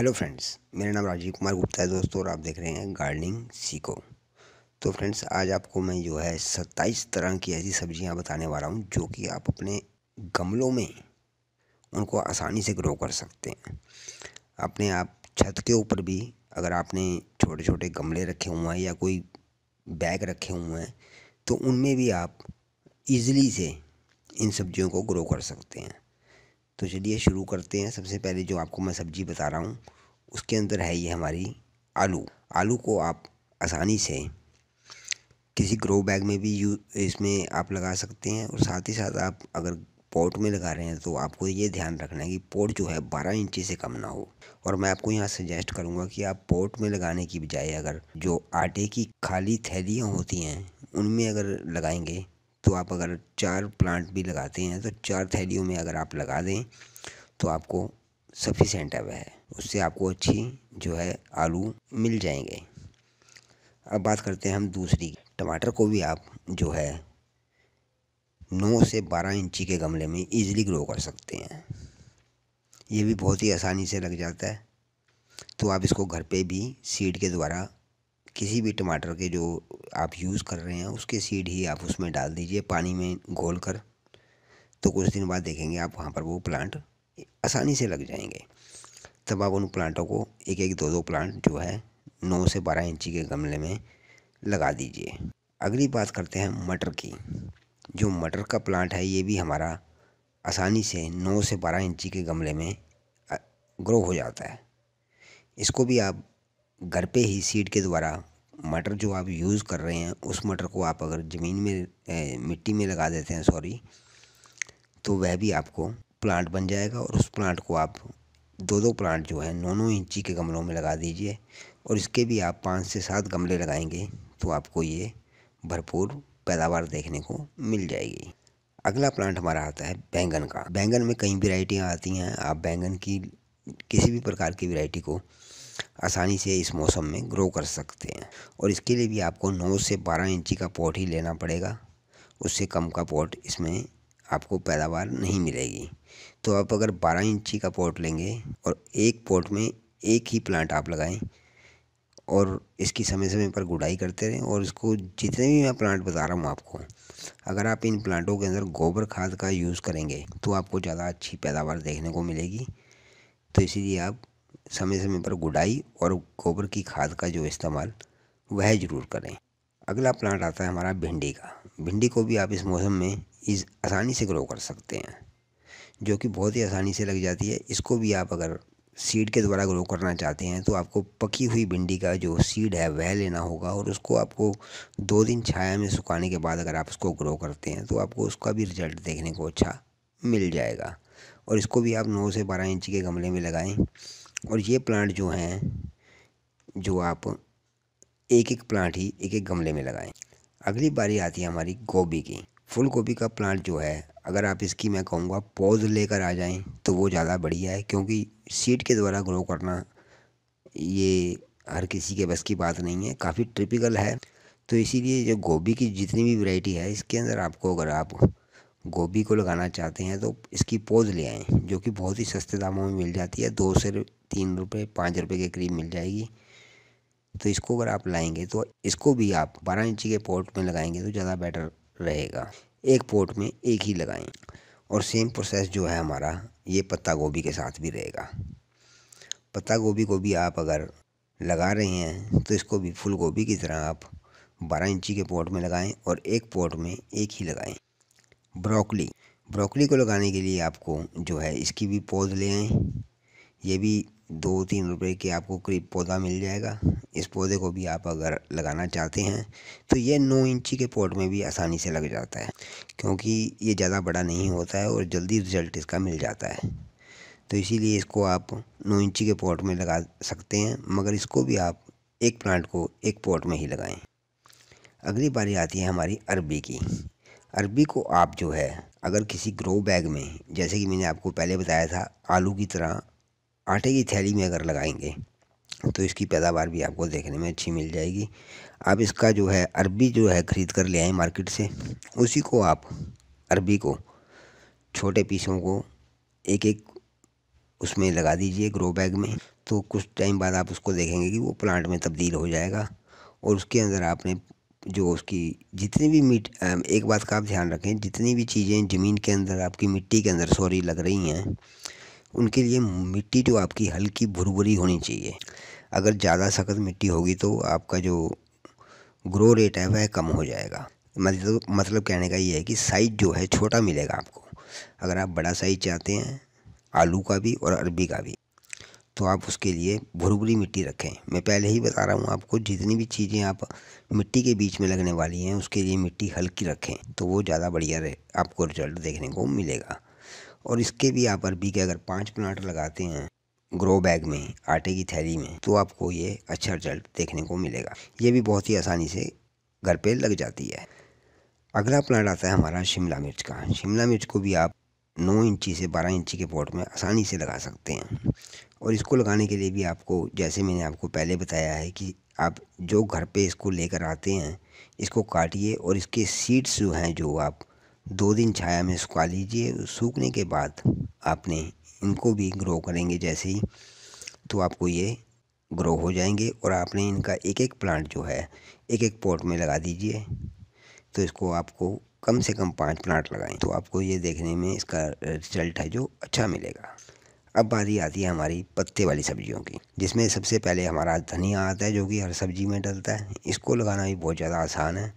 hello friends मेरा नाम राजीव कुमार गुप्ता है दोस्तों और आप देख रहे हैं गार्डनिंग सीखो तो फ्रेंड्स आज आपको मैं जो है सत्ताईस तरह की ऐसी सब्जियां बताने वाला हूं जो कि आप अपने गमलों में उनको आसानी से ग्रो कर सकते हैं अपने आप छत के ऊपर भी अगर आपने छोटे छोटे गमले रखे हुए हैं या कोई बैग रखे हुए हैं तो उनमें भी आप ईज़िली से इन सब्जियों को ग्रो कर सकते हैं तो चलिए शुरू करते हैं सबसे पहले जो आपको मैं सब्ज़ी बता रहा हूँ उसके अंदर है ये हमारी आलू आलू को आप आसानी से किसी ग्रो बैग में भी यू इसमें आप लगा सकते हैं और साथ ही साथ आप अगर पॉट में लगा रहे हैं तो आपको ये ध्यान रखना है कि पॉट जो है बारह इंची से कम ना हो और मैं आपको यहाँ सजेस्ट करूँगा कि आप पॉट में लगाने की बजाय अगर जो आटे की खाली थैलियाँ होती हैं उनमें अगर लगाएंगे तो आप अगर चार प्लांट भी लगाते हैं तो चार थैलियों में अगर आप लगा दें तो आपको सफिशेंट है वह उससे आपको अच्छी जो है आलू मिल जाएंगे अब बात करते हैं हम दूसरी टमाटर को भी आप जो है नौ से बारह इंची के गमले में ईजिली ग्रो कर सकते हैं ये भी बहुत ही आसानी से लग जाता है तो आप इसको घर पे भी सीड के द्वारा किसी भी टमाटर के जो आप यूज़ कर रहे हैं उसके सीड ही आप उसमें डाल दीजिए पानी में घोल कर तो कुछ दिन बाद देखेंगे आप वहाँ पर वो प्लांट आसानी से लग जाएंगे तब आप उन प्लांटों को एक एक दो दो प्लांट जो है नौ से बारह इंची के गमले में लगा दीजिए अगली बात करते हैं मटर की जो मटर का प्लांट है ये भी हमारा आसानी से नौ से बारह इंची के गमले में ग्रो हो जाता है इसको भी आप घर पे ही सीड के द्वारा मटर जो आप यूज़ कर रहे हैं उस मटर को आप अगर ज़मीन में ए, मिट्टी में लगा देते हैं सॉरी तो वह भी आपको प्लांट बन जाएगा और उस प्लांट को आप दो दो प्लांट जो है नौ नौ इंची के गमलों में लगा दीजिए और इसके भी आप पाँच से सात गमले लगाएंगे तो आपको ये भरपूर पैदावार देखने को मिल जाएगी अगला प्लांट हमारा आता है बैंगन का बैंगन में कई वेराइटियाँ आती हैं आप बैंगन की किसी भी प्रकार की वेराइटी को आसानी से इस मौसम में ग्रो कर सकते हैं और इसके लिए भी आपको नौ से बारह इंची का पॉट ही लेना पड़ेगा उससे कम का पॉट इसमें आपको पैदावार नहीं मिलेगी तो आप अगर बारह इंची का पॉट लेंगे और एक पॉट में एक ही प्लांट आप लगाएं और इसकी समय समय पर गुडाई करते रहें और इसको जितने भी मैं प्लांट बता रहा हूँ आपको अगर आप इन प्लांटों के अंदर गोबर खाद का यूज़ करेंगे तो आपको ज़्यादा अच्छी पैदावार देखने को मिलेगी तो इसीलिए आप समय समय पर गुडाई और गोबर की खाद का जो इस्तेमाल वह ज़रूर करें अगला प्लांट आता है हमारा भिंडी का भिंडी को भी आप इस मौसम में इस आसानी से ग्रो कर सकते हैं जो कि बहुत ही आसानी से लग जाती है इसको भी आप अगर सीड के द्वारा ग्रो करना चाहते हैं तो आपको पकी हुई भिंडी का जो सीड है वह लेना होगा और उसको आपको दो दिन छाया में सुखाने के बाद अगर आप उसको ग्रो करते हैं तो आपको उसका भी रिजल्ट देखने को अच्छा मिल जाएगा और इसको भी आप नौ से बारह इंच के गमले में लगाएं और ये प्लांट जो हैं जो आप एक एक प्लांट ही एक एक गमले में लगाएं अगली बारी आती है हमारी गोभी की फुल गोभी का प्लांट जो है अगर आप इसकी मैं कहूँगा पौध लेकर आ जाएं तो वो ज़्यादा बढ़िया है क्योंकि सीड के द्वारा ग्रो करना ये हर किसी के बस की बात नहीं है काफ़ी ट्रिपिकल है तो इसीलिए जो गोभी की जितनी भी वैरायटी है इसके अंदर आपको अगर आप गोभी को लगाना चाहते हैं तो इसकी पौध ले आएँ जो कि बहुत ही सस्ते दामों में मिल जाती है दो से तीन रुपये पाँच रुपये के करीब मिल जाएगी तो इसको अगर आप लाएंगे तो इसको भी आप बारह इंची के पोर्ट में लगाएंगे तो ज़्यादा बेटर रहेगा एक पोर्ट में एक ही लगाएं और सेम प्रोसेस जो है हमारा ये पत्ता गोभी के साथ भी रहेगा पत्ता गोभी को भी आप अगर लगा रहे हैं तो इसको भी फुल गोभी की तरह आप बारह इंची के पोर्ट में लगाएँ और एक पोर्ट में एक ही लगाएँ ब्रोकली ब्रोकली को लगाने के लिए आपको जो है इसकी भी पौध ले आएँ ये भी दो तीन रुपए के आपको करीब पौधा मिल जाएगा इस पौधे को भी आप अगर लगाना चाहते हैं तो ये नौ इंची के पॉट में भी आसानी से लग जाता है क्योंकि ये ज़्यादा बड़ा नहीं होता है और जल्दी रिजल्ट इसका मिल जाता है तो इसीलिए इसको आप नौ इंची के पॉट में लगा सकते हैं मगर इसको भी आप एक प्लांट को एक पॉट में ही लगाएँ अगली बारी आती है हमारी अरबी की अरबी को आप जो है अगर किसी ग्रो बैग में जैसे कि मैंने आपको पहले बताया था आलू की तरह आटे की थैली में अगर लगाएंगे तो इसकी पैदावार भी आपको देखने में अच्छी मिल जाएगी आप इसका जो है अरबी जो है ख़रीद कर ले आए मार्केट से उसी को आप अरबी को छोटे पीसों को एक एक उसमें लगा दीजिए ग्रो बैग में तो कुछ टाइम बाद आप उसको देखेंगे कि वो प्लांट में तब्दील हो जाएगा और उसके अंदर आपने जो उसकी जितनी भी मिट एक बात का आप ध्यान रखें जितनी भी चीज़ें ज़मीन के अंदर आपकी मिट्टी के अंदर सॉरी लग रही हैं उनके लिए मिट्टी जो आपकी हल्की भुरभुरी होनी चाहिए अगर ज़्यादा सख्त मिट्टी होगी तो आपका जो ग्रो रेट है वह कम हो जाएगा मतलब मतलब कहने का ये है कि साइज़ जो है छोटा मिलेगा आपको अगर आप बड़ा साइज़ चाहते हैं आलू का भी और अरबी का भी तो आप उसके लिए भुरभुरी मिट्टी रखें मैं पहले ही बता रहा हूँ आपको जितनी भी चीज़ें आप मिट्टी के बीच में लगने वाली हैं उसके लिए मिट्टी हल्की रखें तो वो ज़्यादा बढ़िया आपको रिजल्ट देखने को मिलेगा और इसके भी यहाँ पर भी के अगर पाँच प्लांट लगाते हैं ग्रो बैग में आटे की थैली में तो आपको ये अच्छा रिजल्ट देखने को मिलेगा ये भी बहुत ही आसानी से घर पे लग जाती है अगला प्लांट आता है हमारा शिमला मिर्च का शिमला मिर्च को भी आप नौ इंची से बारह इंची के पॉट में आसानी से लगा सकते हैं और इसको लगाने के लिए भी आपको जैसे मैंने आपको पहले बताया है कि आप जो घर पे इसको लेकर आते हैं इसको काटिए और इसके सीड्स जो हैं जो आप दो दिन छाया में सुखा लीजिए सूखने के बाद आपने इनको भी ग्रो करेंगे जैसे ही तो आपको ये ग्रो हो जाएंगे और आपने इनका एक एक प्लांट जो है एक एक पॉट में लगा दीजिए तो इसको आपको कम से कम पाँच प्लांट लगाएं तो आपको ये देखने में इसका रिजल्ट है जो अच्छा मिलेगा अब बारी आती है हमारी पत्ते वाली सब्जियों की जिसमें सबसे पहले हमारा धनिया आता है जो कि हर सब्जी में डलता है इसको लगाना भी बहुत ज़्यादा आसान है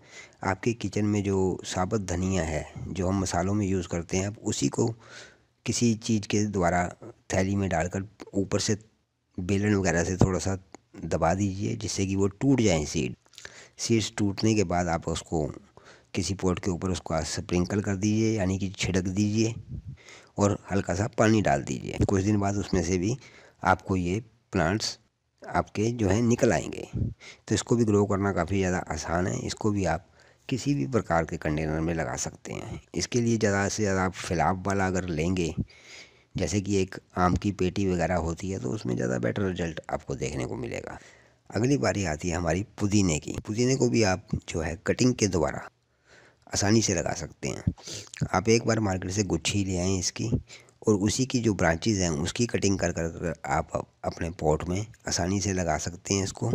आपके किचन में जो साबुत धनिया है जो हम मसालों में यूज़ करते हैं आप उसी को किसी चीज़ के द्वारा थैली में डालकर ऊपर से बेलन वगैरह से थोड़ा सा दबा दीजिए जिससे कि वो टूट जाए सीड सीड्स टूटने के बाद आप उसको किसी पोर्ट के ऊपर उसको स्प्रिंकल कर दीजिए यानी कि छिड़क दीजिए और हल्का सा पानी डाल दीजिए कुछ दिन बाद उसमें से भी आपको ये प्लांट्स आपके जो है निकल आएंगे तो इसको भी ग्रो करना काफ़ी ज़्यादा आसान है इसको भी आप किसी भी प्रकार के कंटेनर में लगा सकते हैं इसके लिए ज़्यादा से ज़्यादा आप फिलाप वाला अगर लेंगे जैसे कि एक आम की पेटी वगैरह होती है तो उसमें ज़्यादा बेटर रिजल्ट आपको देखने को मिलेगा अगली बारी आती है हमारी पुदीने की पुदीने को भी आप जो है कटिंग के द्वारा आसानी से लगा सकते हैं आप एक बार मार्केट से गुच्छी ले आएँ इसकी और उसी की जो ब्रांचेज हैं उसकी कटिंग कर कर, कर आप अपने पॉट में आसानी से लगा सकते हैं इसको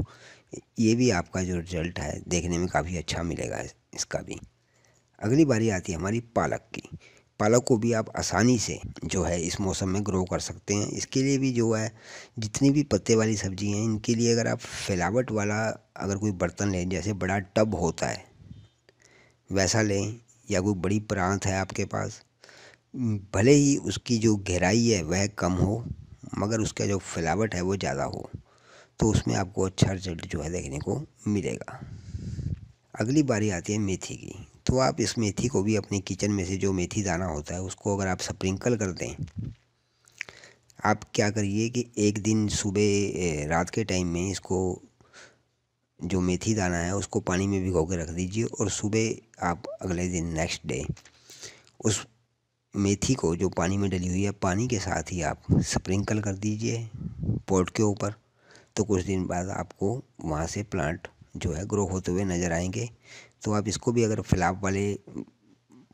ये भी आपका जो रिजल्ट है देखने में काफ़ी अच्छा मिलेगा इसका भी अगली बारी आती है हमारी पालक की पालक को भी आप आसानी से जो है इस मौसम में ग्रो कर सकते हैं इसके लिए भी जो है जितनी भी पत्ते वाली सब्जी हैं इनके लिए अगर आप फैलावट वाला अगर कोई बर्तन लें जैसे बड़ा टब होता है वैसा लें या कोई बड़ी प्रांत है आपके पास भले ही उसकी जो गहराई है वह कम हो मगर उसका जो फैलावट है वो ज़्यादा हो तो उसमें आपको अच्छा रिजल्ट जो है देखने को मिलेगा अगली बारी आती है मेथी की तो आप इस मेथी को भी अपने किचन में से जो मेथी दाना होता है उसको अगर आप स्प्रिंकल कर दें आप क्या करिए कि एक दिन सुबह रात के टाइम में इसको जो मेथी दाना है उसको पानी में भिगो के रख दीजिए और सुबह आप अगले दिन नेक्स्ट डे उस मेथी को जो पानी में डली हुई है पानी के साथ ही आप स्प्रिंकल कर दीजिए पॉट के ऊपर तो कुछ दिन बाद आपको वहाँ से प्लांट जो है ग्रो होते हुए नज़र आएंगे तो आप इसको भी अगर फ्लाप वाले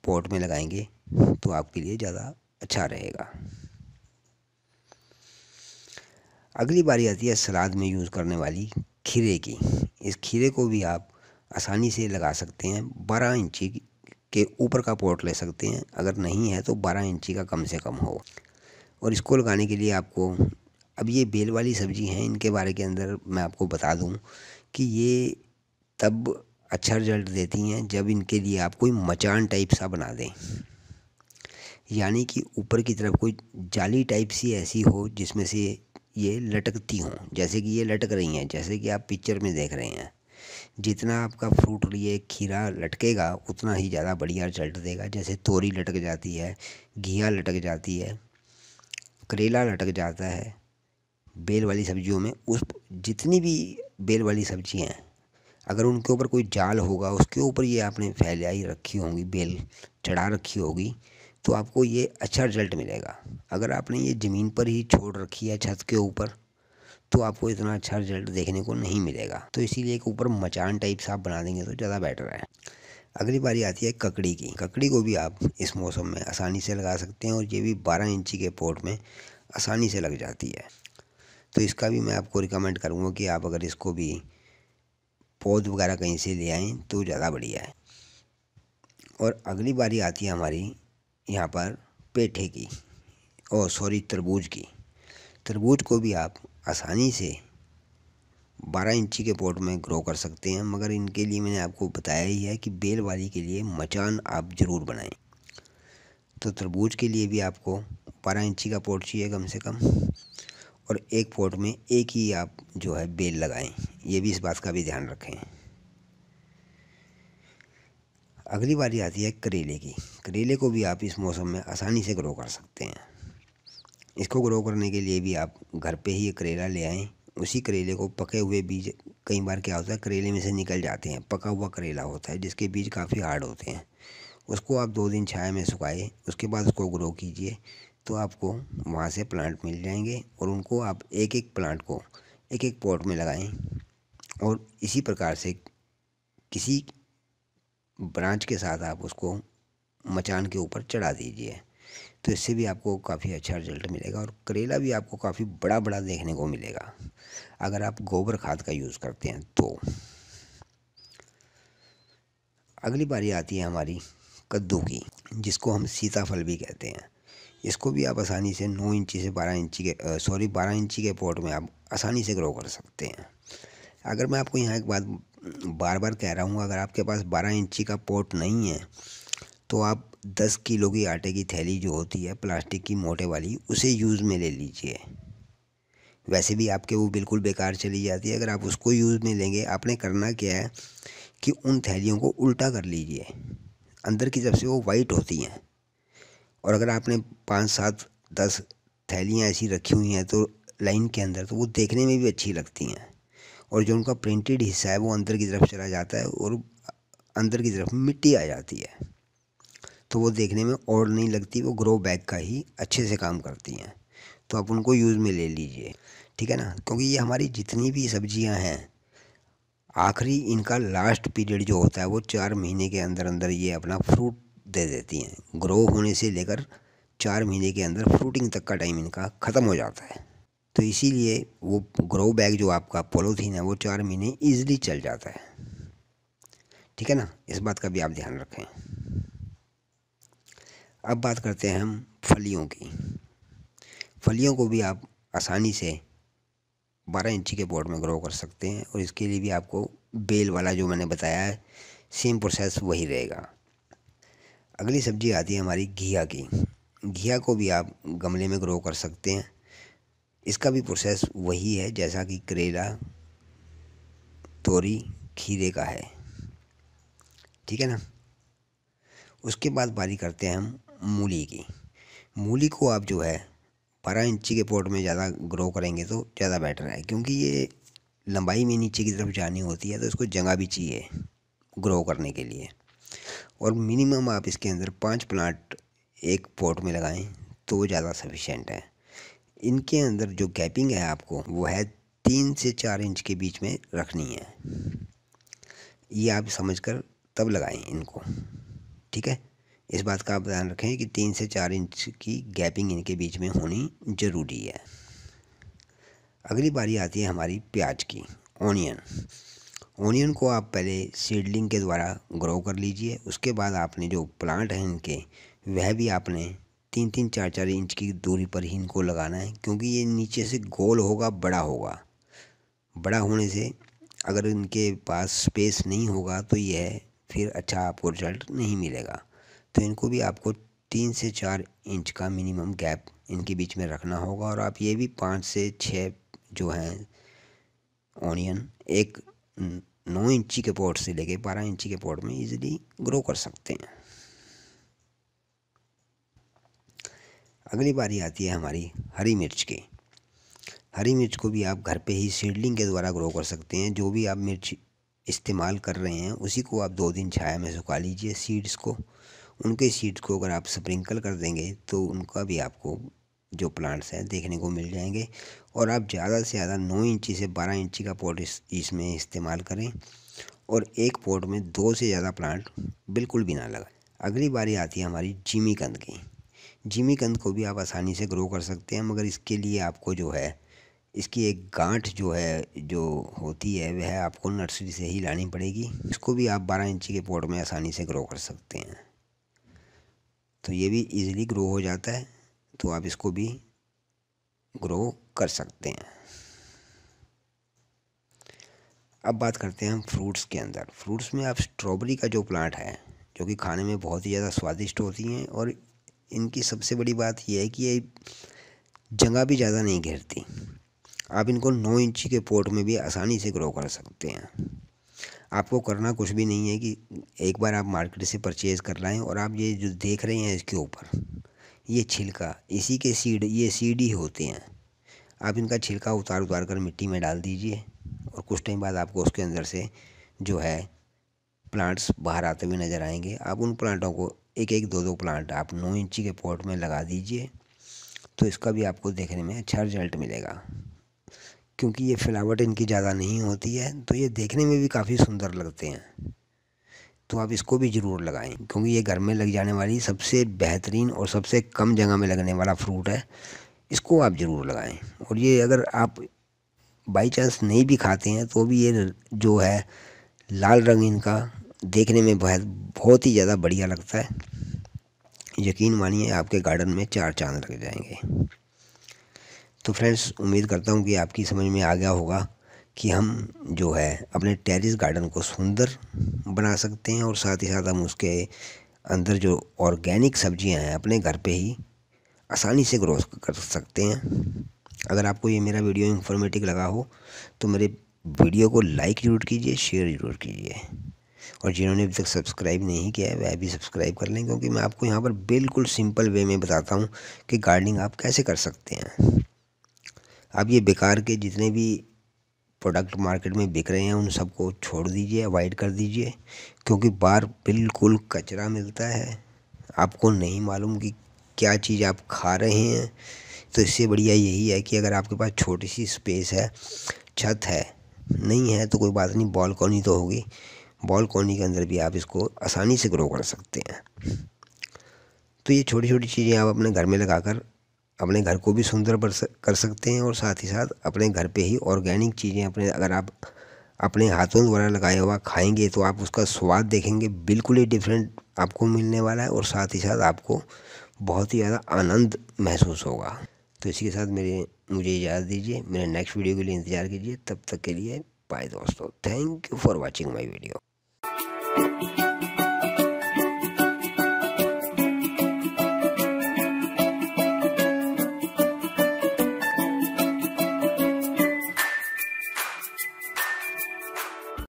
पॉट में लगाएंगे तो आपके लिए ज़्यादा अच्छा रहेगा अगली बारी आती है सलाद में यूज़ करने वाली खीरे की इस खीरे को भी आप आसानी से लगा सकते हैं बारह इंची के ऊपर का पोर्ट ले सकते हैं अगर नहीं है तो बारह इंची का कम से कम हो और इसको लगाने के लिए आपको अब ये बेल वाली सब्ज़ी हैं इनके बारे के अंदर मैं आपको बता दूँ कि ये तब अच्छा रिजल्ट देती हैं जब इनके लिए आप कोई मचान टाइप सा बना दें यानी कि ऊपर की तरफ कोई जाली टाइप सी ऐसी हो जिसमें से ये लटकती हों जैसे कि ये लटक रही हैं जैसे कि आप पिक्चर में देख रहे हैं जितना आपका फ्रूट लिए खीरा लटकेगा उतना ही ज़्यादा बढ़िया रिजल्ट देगा जैसे तोरी लटक जाती है घिया लटक जाती है करेला लटक जाता है बेल वाली सब्जियों में उस जितनी भी बेल वाली सब्जी हैं अगर उनके ऊपर कोई जाल होगा उसके ऊपर ये आपने फैलाई रखी होगी बेल चढ़ा रखी होगी तो आपको ये अच्छा रिजल्ट मिलेगा अगर आपने ये ज़मीन पर ही छोड़ रखी है छत के ऊपर तो आपको इतना अच्छा रिजल्ट देखने को नहीं मिलेगा तो इसीलिए एक ऊपर मचान टाइप से आप बना देंगे तो ज़्यादा बेटर है अगली बारी आती है ककड़ी की ककड़ी को भी आप इस मौसम में आसानी से लगा सकते हैं और ये भी बारह इंची के पोर्ट में आसानी से लग जाती है तो इसका भी मैं आपको रिकमेंड करूँगा कि आप अगर इसको भी पौध वगैरह कहीं से ले आएँ तो ज़्यादा बढ़िया है और अगली बारी आती है हमारी यहाँ पर पेठे की और सॉरी तरबूज की तरबूज को भी आप आसानी से बारह इंची के पॉट में ग्रो कर सकते हैं मगर इनके लिए मैंने आपको बताया ही है कि बेल वाली के लिए मचान आप ज़रूर बनाएं तो तरबूज के लिए भी आपको बारह इंची का पॉट चाहिए कम से कम और एक पॉट में एक ही आप जो है बेल लगाएं ये भी इस बात का भी ध्यान रखें अगली बारी आती है करेले की करेले को भी आप इस मौसम में आसानी से ग्रो कर सकते हैं इसको ग्रो करने के लिए भी आप घर पे ही करेला ले आएँ उसी करेले को पके हुए बीज कई बार क्या होता है करेले में से निकल जाते हैं पका हुआ करेला होता है जिसके बीज काफ़ी हार्ड होते हैं उसको आप दो दिन छाया में सुखाए उसके बाद उसको ग्रो कीजिए तो आपको वहाँ से प्लांट मिल जाएंगे और उनको आप एक एक प्लांट को एक एक पॉट में लगाएं और इसी प्रकार से किसी ब्रांच के साथ आप उसको मचान के ऊपर चढ़ा दीजिए तो इससे भी आपको काफ़ी अच्छा रिजल्ट मिलेगा और करेला भी आपको काफ़ी बड़ा बड़ा देखने को मिलेगा अगर आप गोबर खाद का यूज़ करते हैं तो अगली बारी आती है हमारी कद्दू की जिसको हम सीताफल भी कहते हैं इसको भी आप आसानी से नौ इंची से बारह इंची के सॉरी बारह इंची के पॉट में आप आसानी से ग्रो कर सकते हैं अगर मैं आपको यहाँ एक बात बार बार कह रहा हूँ अगर आपके पास बारह इंची का पॉट नहीं है तो आप दस किलो की आटे की थैली जो होती है प्लास्टिक की मोटे वाली उसे यूज़ में ले लीजिए वैसे भी आपके वो बिल्कुल बेकार चली जाती है अगर आप उसको यूज़ में लेंगे आपने करना क्या है कि उन थैलियों को उल्टा कर लीजिए अंदर की तरफ से वो वाइट होती हैं और अगर आपने पाँच सात दस थैलियाँ ऐसी रखी हुई हैं तो लाइन के अंदर तो वो देखने में भी अच्छी लगती हैं और जो उनका प्रिंटेड हिस्सा है वो अंदर की तरफ चला जाता है और अंदर की तरफ मिट्टी आ जाती है तो वो देखने में और नहीं लगती वो ग्रो बैग का ही अच्छे से काम करती हैं तो आप उनको यूज़ में ले लीजिए ठीक है ना क्योंकि ये हमारी जितनी भी सब्जियां हैं आखिरी इनका लास्ट पीरियड जो होता है वो चार महीने के अंदर अंदर ये अपना फ्रूट दे देती हैं ग्रो होने से लेकर चार महीने के अंदर फ्रूटिंग तक का टाइम इनका ख़त्म हो जाता है तो इसीलिए वो ग्रो बैग जो आपका पोलोथीन है वो चार महीने ईजिली चल जाता है ठीक है ना इस बात का भी आप ध्यान रखें अब बात करते हैं हम फलियों की फलियों को भी आप आसानी से बारह इंची के पॉट में ग्रो कर सकते हैं और इसके लिए भी आपको बेल वाला जो मैंने बताया है सेम प्रोसेस वही रहेगा अगली सब्जी आती है हमारी घिया की घिया को भी आप गमले में ग्रो कर सकते हैं इसका भी प्रोसेस वही है जैसा कि करेला तोरी खीरे का है ठीक है ना उसके बाद बारी करते हैं हम मूली की मूली को आप जो है बारह इंची के पोर्ट में ज़्यादा ग्रो करेंगे तो ज़्यादा बेटर है क्योंकि ये लंबाई में नीचे की तरफ जानी होती है तो इसको जगह भी चाहिए ग्रो करने के लिए और मिनिमम आप इसके अंदर पाँच प्लांट एक पॉट में लगाएं तो ज़्यादा सफिशेंट है इनके अंदर जो गैपिंग है आपको वो है तीन से चार इंच के बीच में रखनी है ये आप समझ कर तब लगाएं इनको ठीक है इस बात का आप ध्यान रखें कि तीन से चार इंच की गैपिंग इनके बीच में होनी ज़रूरी है अगली बारी आती है हमारी प्याज की ऑनियन ओनियन को आप पहले सीडलिंग के द्वारा ग्रो कर लीजिए उसके बाद आपने जो प्लांट हैं इनके वह भी आपने तीन तीन चार चार इंच की दूरी पर ही इनको लगाना है क्योंकि ये नीचे से गोल होगा बड़ा होगा बड़ा होने से अगर इनके पास स्पेस नहीं होगा तो यह फिर अच्छा आपको रिजल्ट नहीं मिलेगा तो इनको भी आपको तीन से चार इंच का मिनिमम गैप इनके बीच में रखना होगा और आप ये भी पाँच से छः जो हैं ओनियन एक नौ इंची के पॉट से लेके बारह इंची के पॉट में इजीली ग्रो कर सकते हैं अगली बारी आती है हमारी हरी मिर्च की हरी मिर्च को भी आप घर पे ही सीडलिंग के द्वारा ग्रो कर सकते हैं जो भी आप मिर्च इस्तेमाल कर रहे हैं उसी को आप दो दिन छाया में सुखा लीजिए सीड्स को उनके सीड्स को अगर आप स्प्रिंकल कर देंगे तो उनका भी आपको जो प्लांट्स हैं देखने को मिल जाएंगे और आप ज़्यादा से ज़्यादा नौ इंची से बारह इंची का पॉट इस इसमें इस्तेमाल करें और एक पॉट में दो से ज़्यादा प्लांट बिल्कुल भी ना लगाएं अगली बारी आती है हमारी जिमी कंद की जिमी कंद को भी आप आसानी से ग्रो कर सकते हैं मगर इसके लिए आपको जो है इसकी एक गांठ जो है जो होती है वह आपको नर्सरी से ही लानी पड़ेगी इसको भी आप बारह इंची के पॉट में आसानी से ग्रो कर सकते हैं तो ये भी इजीली ग्रो हो जाता है तो आप इसको भी ग्रो कर सकते हैं अब बात करते हैं हम फ्रूट्स के अंदर फ्रूट्स में आप स्ट्रॉबेरी का जो प्लांट है जो कि खाने में बहुत ही ज़्यादा स्वादिष्ट होती हैं और इनकी सबसे बड़ी बात यह है कि ये जगह भी ज़्यादा नहीं घेरती आप इनको नौ इंची के पोर्ट में भी आसानी से ग्रो कर सकते हैं आपको करना कुछ भी नहीं है कि एक बार आप मार्केट से परचेज़ कर लाएँ और आप ये जो देख रहे हैं इसके ऊपर ये छिलका इसी के सीड ये सीड ही होते हैं आप इनका छिलका उतार उतार कर मिट्टी में डाल दीजिए और कुछ टाइम बाद आपको उसके अंदर से जो है प्लांट्स बाहर आते हुए नज़र आएंगे आप उन प्लांटों को एक एक दो दो प्लांट आप नौ इंची के पॉट में लगा दीजिए तो इसका भी आपको देखने में अच्छा रिजल्ट मिलेगा क्योंकि ये फिलावट इनकी ज़्यादा नहीं होती है तो ये देखने में भी काफ़ी सुंदर लगते हैं तो आप इसको भी ज़रूर लगाएं क्योंकि ये घर में लग जाने वाली सबसे बेहतरीन और सबसे कम जगह में लगने वाला फ्रूट है इसको आप ज़रूर लगाएं और ये अगर आप बाई चांस नहीं भी खाते हैं तो भी ये जो है लाल रंग इनका देखने में बहुत बहुत ही ज़्यादा बढ़िया लगता है यकीन मानिए आपके गार्डन में चार चांद लग जाएंगे तो फ्रेंड्स उम्मीद करता हूँ कि आपकी समझ में आ गया होगा कि हम जो है अपने टेरिस गार्डन को सुंदर बना सकते हैं और साथ ही साथ हम उसके अंदर जो ऑर्गेनिक सब्जियां हैं अपने घर पे ही आसानी से ग्रो कर सकते हैं अगर आपको ये मेरा वीडियो इन्फॉर्मेटिव लगा हो तो मेरे वीडियो को लाइक जरूर कीजिए शेयर जरूर कीजिए और जिन्होंने अभी तक सब्सक्राइब नहीं किया है वह भी सब्सक्राइब कर लें क्योंकि मैं आपको यहाँ पर बिल्कुल सिंपल वे में बताता हूँ कि गार्डनिंग आप कैसे कर सकते हैं आप ये बेकार के जितने भी प्रोडक्ट मार्केट में बिक रहे हैं उन सबको छोड़ दीजिए अवॉइड कर दीजिए क्योंकि बाहर बिल्कुल कचरा मिलता है आपको नहीं मालूम कि क्या चीज़ आप खा रहे हैं तो इससे बढ़िया यही है कि अगर आपके पास छोटी सी स्पेस है छत है नहीं है तो कोई बात नहीं बॉलकॉनी तो होगी बॉलकॉनी के अंदर भी आप इसको आसानी से ग्रो कर सकते हैं तो ये छोटी छोटी चीज़ें आप अपने घर में लगाकर अपने घर को भी सुंदर कर सकते हैं और साथ ही साथ अपने घर पे ही ऑर्गेनिक चीज़ें अपने अगर आप अपने हाथों द्वारा लगाया हुआ खाएंगे तो आप उसका स्वाद देखेंगे बिल्कुल ही डिफरेंट आपको मिलने वाला है और साथ ही साथ आपको बहुत ही ज़्यादा आनंद महसूस होगा तो इसी के साथ मेरे मुझे इजाज़त दीजिए मेरे नेक्स्ट वीडियो के लिए इंतज़ार कीजिए तब तक के लिए बाय दोस्तों thank you for watching my video